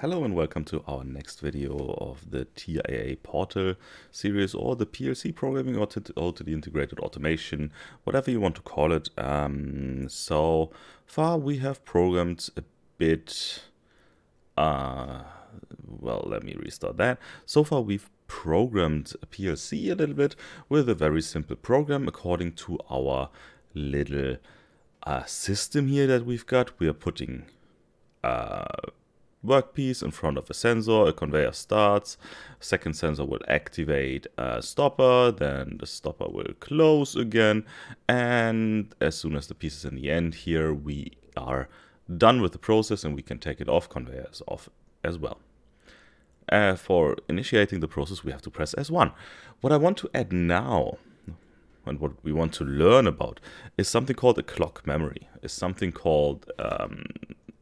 Hello and welcome to our next video of the TIA Portal series or the PLC programming or totally integrated automation, whatever you want to call it. Um, so far we have programmed a bit, uh, well, let me restart that. So far we've programmed a PLC a little bit with a very simple program according to our little uh, system here that we've got. We are putting uh, workpiece in front of a sensor, a conveyor starts, second sensor will activate a stopper, then the stopper will close again, and as soon as the piece is in the end here, we are done with the process and we can take it off, conveyor off as well. Uh, for initiating the process, we have to press S1. What I want to add now and what we want to learn about is something called a clock memory, is something called um,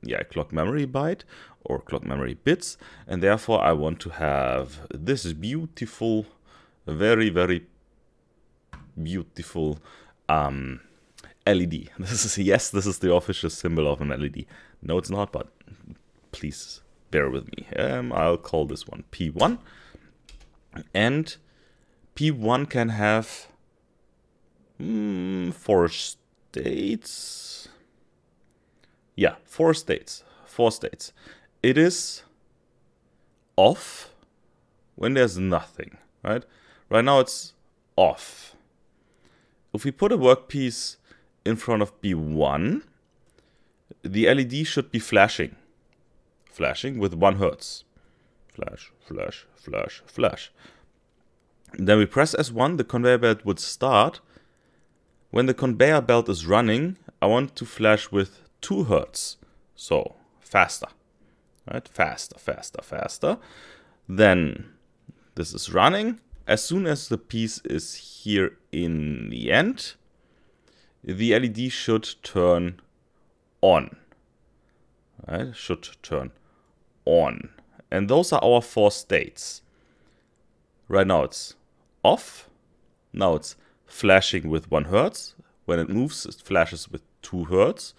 yeah, clock memory byte or clock memory bits. And therefore I want to have this beautiful, very, very beautiful um, LED. This is, yes, this is the official symbol of an LED. No, it's not, but please bear with me. Um, I'll call this one P1. And P1 can have mm, four states yeah, four states, four states. It is off when there's nothing, right? Right now it's off. If we put a workpiece in front of B1, the LED should be flashing. Flashing with 1 hertz. Flash, flash, flash, flash. then we press S1, the conveyor belt would start. When the conveyor belt is running, I want to flash with 2 hertz. So faster, right? Faster, faster, faster. Then this is running. As soon as the piece is here in the end, the LED should turn on. Right? Should turn on. And those are our four states. Right now it's off. Now it's flashing with 1 hertz. When it moves, it flashes with 2 hertz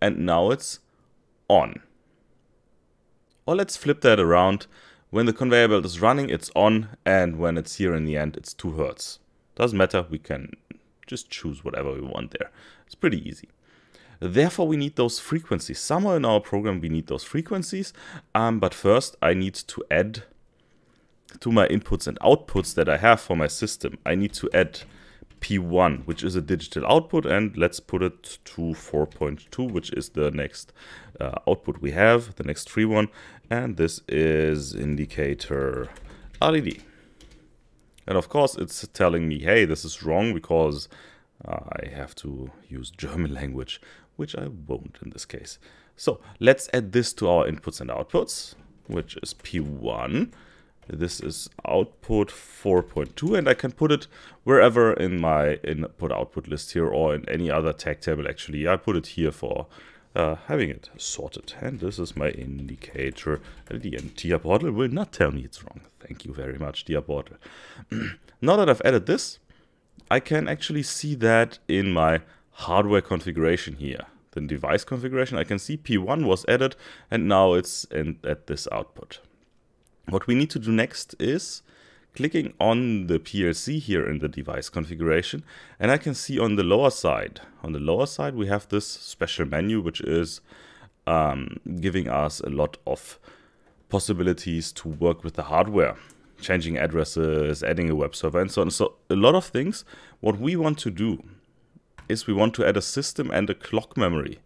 and now it's on. Or let's flip that around. When the conveyor belt is running, it's on, and when it's here in the end, it's 2 hertz. Doesn't matter, we can just choose whatever we want there. It's pretty easy. Therefore, we need those frequencies. Somewhere in our program, we need those frequencies. Um, but first, I need to add to my inputs and outputs that I have for my system. I need to add P1, which is a digital output, and let's put it to 4.2, which is the next uh, output we have, the next free one, and this is indicator LED. And of course, it's telling me, hey, this is wrong because uh, I have to use German language, which I won't in this case. So let's add this to our inputs and outputs, which is P1. This is output 4.2 and I can put it wherever in my input output list here or in any other tag table actually. I put it here for uh, having it sorted. And this is my indicator. The entire portal will not tell me it's wrong. Thank you very much, dear portal. now that I've added this, I can actually see that in my hardware configuration here. The device configuration, I can see P1 was added and now it's in, at this output. What we need to do next is clicking on the PLC here in the device configuration and I can see on the lower side, on the lower side we have this special menu which is um, giving us a lot of possibilities to work with the hardware, changing addresses, adding a web server and so on. So a lot of things. What we want to do is we want to add a system and a clock memory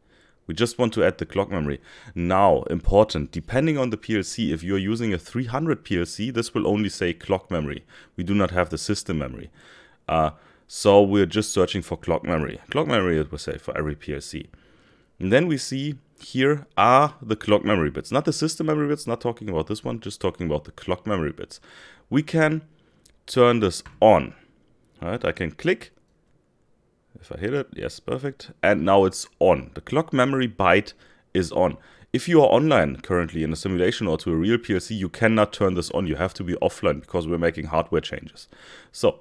we just want to add the clock memory. Now, important, depending on the PLC, if you're using a 300 PLC, this will only say clock memory. We do not have the system memory. Uh, so we're just searching for clock memory. Clock memory, it will say for every PLC. And then we see here are the clock memory bits. Not the system memory bits, not talking about this one, just talking about the clock memory bits. We can turn this on. right? I can click if I hit it, yes, perfect. And now it's on. The clock memory byte is on. If you are online currently in a simulation or to a real PLC, you cannot turn this on. You have to be offline because we're making hardware changes. So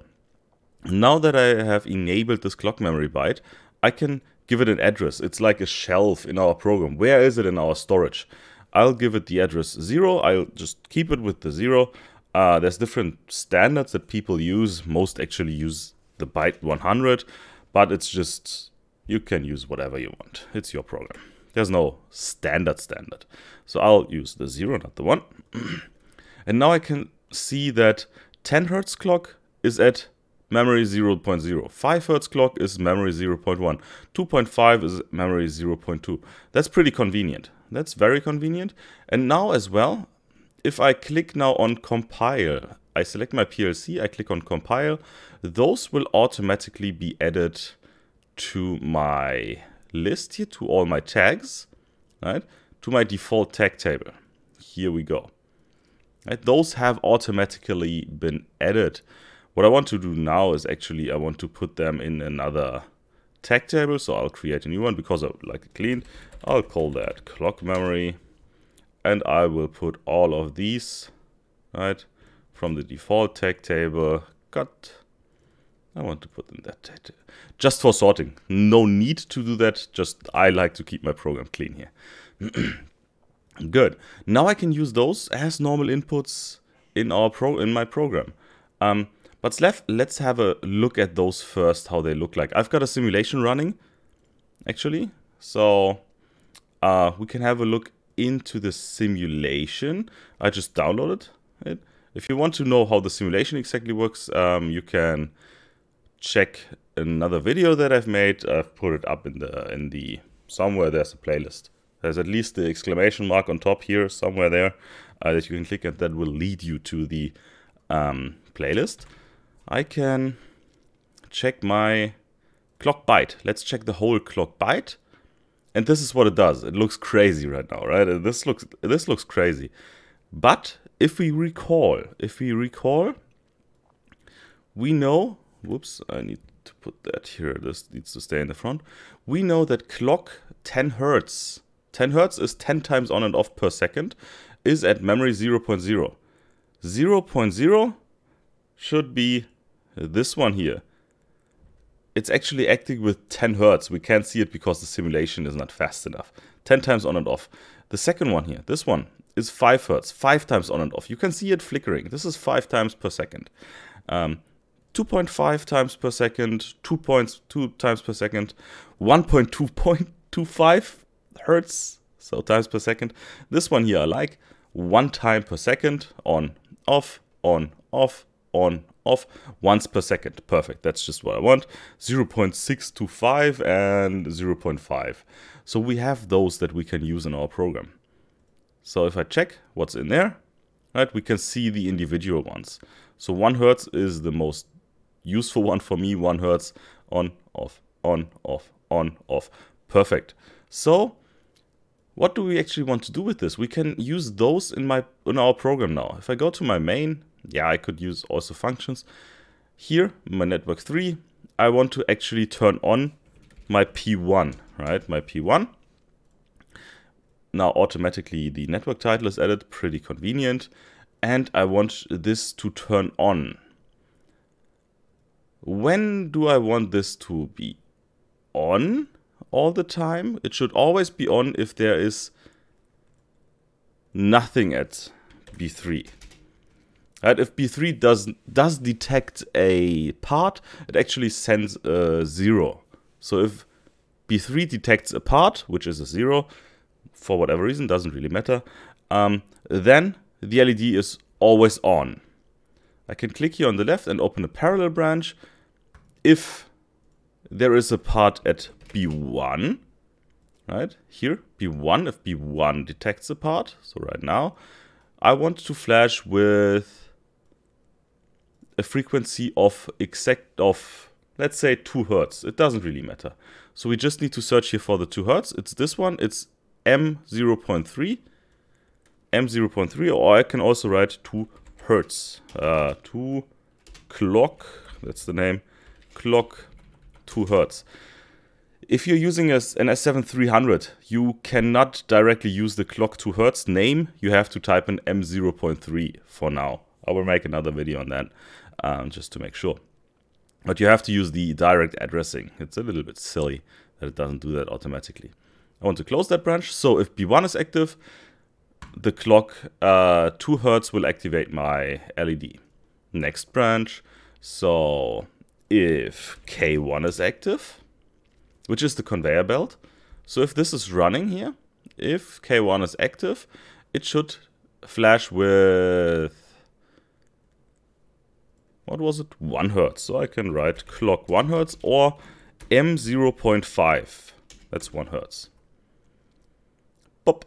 now that I have enabled this clock memory byte, I can give it an address. It's like a shelf in our program. Where is it in our storage? I'll give it the address 0. I'll just keep it with the 0. Uh, there's different standards that people use. Most actually use the byte 100. But it's just, you can use whatever you want. It's your program. There's no standard standard. So I'll use the zero, not the one. and now I can see that 10 Hertz clock is at memory 0, 5 Hertz clock is memory 0.1. 2.5 is memory 0.2. That's pretty convenient. That's very convenient. And now as well, if I click now on compile I select my PLC, I click on compile. Those will automatically be added to my list here, to all my tags, right? To my default tag table. Here we go. Right? Those have automatically been added. What I want to do now is actually I want to put them in another tag table. So I'll create a new one because I like it clean. I'll call that clock memory. And I will put all of these, right? from the default tag table. Got, I want to put in that tag table. Just for sorting. No need to do that. Just I like to keep my program clean here. Good. Now I can use those as normal inputs in our pro in my program. Um, but left, let's have a look at those first, how they look like. I've got a simulation running, actually. So uh, we can have a look into the simulation. I just downloaded it. If you want to know how the simulation exactly works, um, you can check another video that I've made. I've put it up in the in the somewhere there's a playlist. There's at least the exclamation mark on top here somewhere there uh, that you can click and that will lead you to the um, playlist. I can check my clock byte. Let's check the whole clock byte. And this is what it does. It looks crazy right now, right? This looks this looks crazy. But if we recall, if we recall, we know, whoops, I need to put that here. This needs to stay in the front. We know that clock 10 Hertz, 10 Hertz is 10 times on and off per second, is at memory 0, 0.0. 0, 0.0 should be this one here. It's actually acting with 10 Hertz. We can't see it because the simulation is not fast enough. 10 times on and off. The second one here, this one, is 5 hertz, 5 times on and off. You can see it flickering. This is 5 times per second. Um, 2.5 times per second, 2.2 times per second, 1.2.25 hertz, so times per second. This one here I like, 1 time per second, on, off, on, off, on, off, once per second. Perfect, that's just what I want. 0.625 and 0.5. So we have those that we can use in our program. So if I check what's in there, right, we can see the individual ones. So one hertz is the most useful one for me, one hertz on, off, on, off, on, off. Perfect. So what do we actually want to do with this? We can use those in my in our program now. If I go to my main, yeah, I could use also functions. Here, my network 3, I want to actually turn on my P1, right? My P1 now automatically the network title is added, pretty convenient. And I want this to turn on. When do I want this to be on all the time? It should always be on if there is nothing at B3. Right, if B3 does does detect a part, it actually sends a zero. So if B3 detects a part, which is a zero, for whatever reason, doesn't really matter, um, then the LED is always on. I can click here on the left and open a parallel branch. If there is a part at B1, right here, B1, if B1 detects a part, so right now, I want to flash with a frequency of exact of let's say 2 hertz. It doesn't really matter. So we just need to search here for the 2 hertz. It's this one. It's M0.3, M0.3, or I can also write 2 hertz, uh, 2 clock, that's the name, clock 2 hertz. If you're using an S7300, you cannot directly use the clock 2 hertz name, you have to type in M0.3 for now. I will make another video on that, um, just to make sure. But you have to use the direct addressing. It's a little bit silly that it doesn't do that automatically. I want to close that branch. So if B1 is active, the clock uh, 2 hertz will activate my LED. Next branch. So if K1 is active, which is the conveyor belt. So if this is running here, if K1 is active, it should flash with, what was it? 1 hertz. So I can write clock 1 hertz or M0.5. That's 1 hertz. Pop.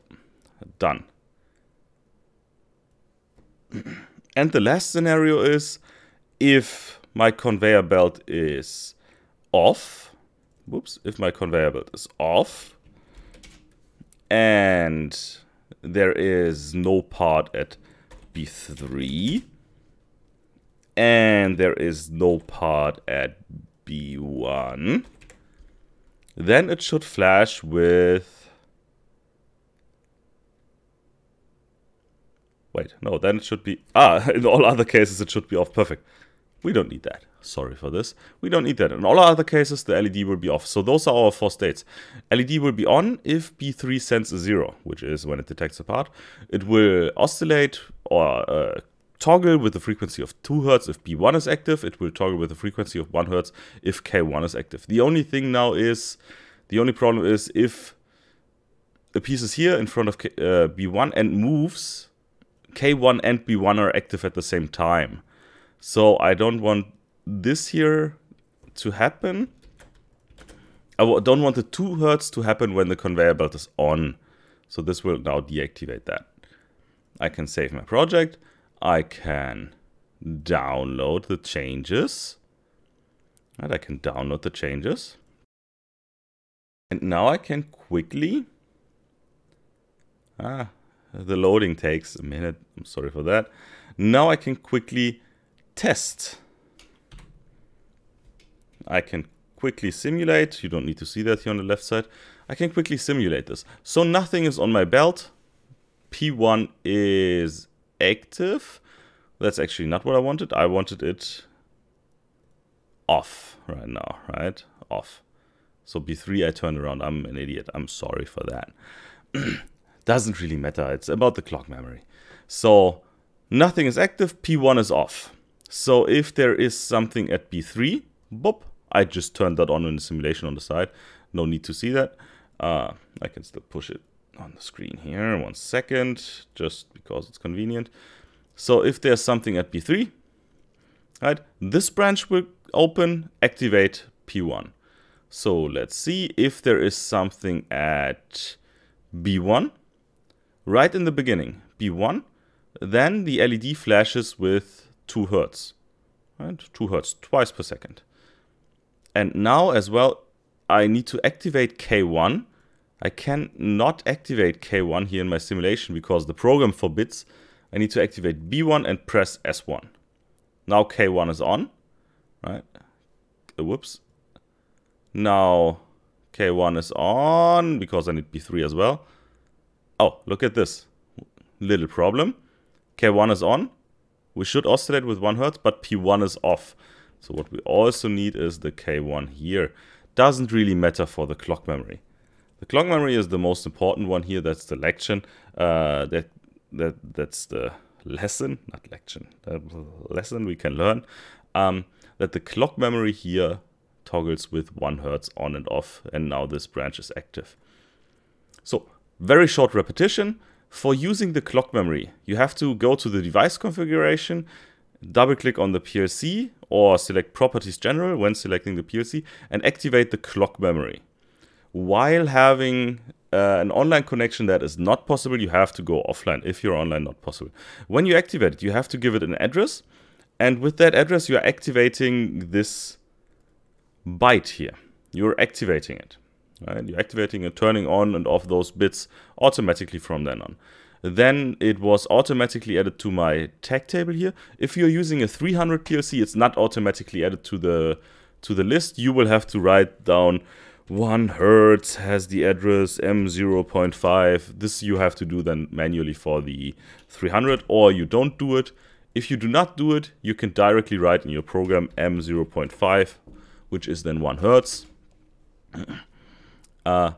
Done. and the last scenario is if my conveyor belt is off, whoops, if my conveyor belt is off, and there is no part at B3, and there is no part at B1, then it should flash with Wait, no, then it should be... Ah, in all other cases it should be off. Perfect. We don't need that. Sorry for this. We don't need that. In all other cases, the LED will be off. So those are our four states. LED will be on if B3 sends a zero, which is when it detects a part. It will oscillate or uh, toggle with a frequency of 2 Hz if B1 is active. It will toggle with a frequency of 1 Hz if K1 is active. The only thing now is, the only problem is if a piece is here in front of K, uh, B1 and moves, K1 and B1 are active at the same time. So I don't want this here to happen. I don't want the 2 hertz to happen when the conveyor belt is on. So this will now deactivate that. I can save my project. I can download the changes. And I can download the changes. And now I can quickly... Ah, the loading takes a minute. I'm sorry for that. Now I can quickly test. I can quickly simulate. You don't need to see that here on the left side. I can quickly simulate this. So nothing is on my belt. P1 is active. That's actually not what I wanted. I wanted it off right now, right? Off. So B3, I turned around. I'm an idiot. I'm sorry for that. doesn't really matter. It's about the clock memory. So nothing is active, P1 is off. So if there is something at P3, boop, I just turned that on in the simulation on the side. No need to see that. Uh, I can still push it on the screen here, one second, just because it's convenient. So if there's something at P3, right, this branch will open, activate P1. So let's see if there is something at B1 right in the beginning, B1, then the LED flashes with 2 Hertz. Right? 2 Hertz, twice per second. And now as well, I need to activate K1. I cannot activate K1 here in my simulation because the program forbids. I need to activate B1 and press S1. Now K1 is on, right? Uh, whoops. Now K1 is on because I need B3 as well. Oh, look at this. Little problem. K1 is on. We should oscillate with 1 Hz, but P1 is off. So what we also need is the K1 here. Doesn't really matter for the clock memory. The clock memory is the most important one here. That's the lection. Uh, that that that's the lesson, not lection. The lesson we can learn um, that the clock memory here toggles with one hertz on and off, and now this branch is active. So very short repetition. For using the clock memory, you have to go to the device configuration, double click on the PLC or select properties general when selecting the PLC and activate the clock memory. While having uh, an online connection that is not possible, you have to go offline if you're online not possible. When you activate it, you have to give it an address. And with that address, you are activating this byte here. You're activating it. Right? You're activating and turning on and off those bits automatically from then on. Then it was automatically added to my tag table here. If you're using a 300 PLC, it's not automatically added to the to the list. You will have to write down 1 hertz has the address M0.5. This you have to do then manually for the 300 or you don't do it. If you do not do it, you can directly write in your program M0.5, which is then 1 hertz. Uh,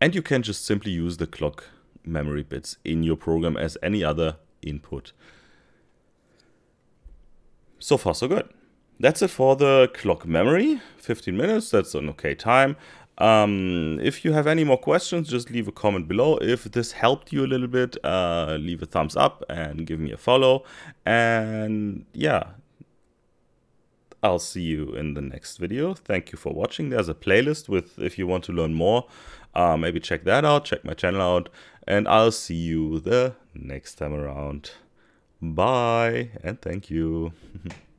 and you can just simply use the clock memory bits in your program as any other input. So far, so good. That's it for the clock memory. 15 minutes, that's an okay time. Um, if you have any more questions, just leave a comment below. If this helped you a little bit, uh, leave a thumbs up and give me a follow. And yeah, I'll see you in the next video. Thank you for watching. There's a playlist with if you want to learn more, uh, maybe check that out, check my channel out, and I'll see you the next time around. Bye, and thank you.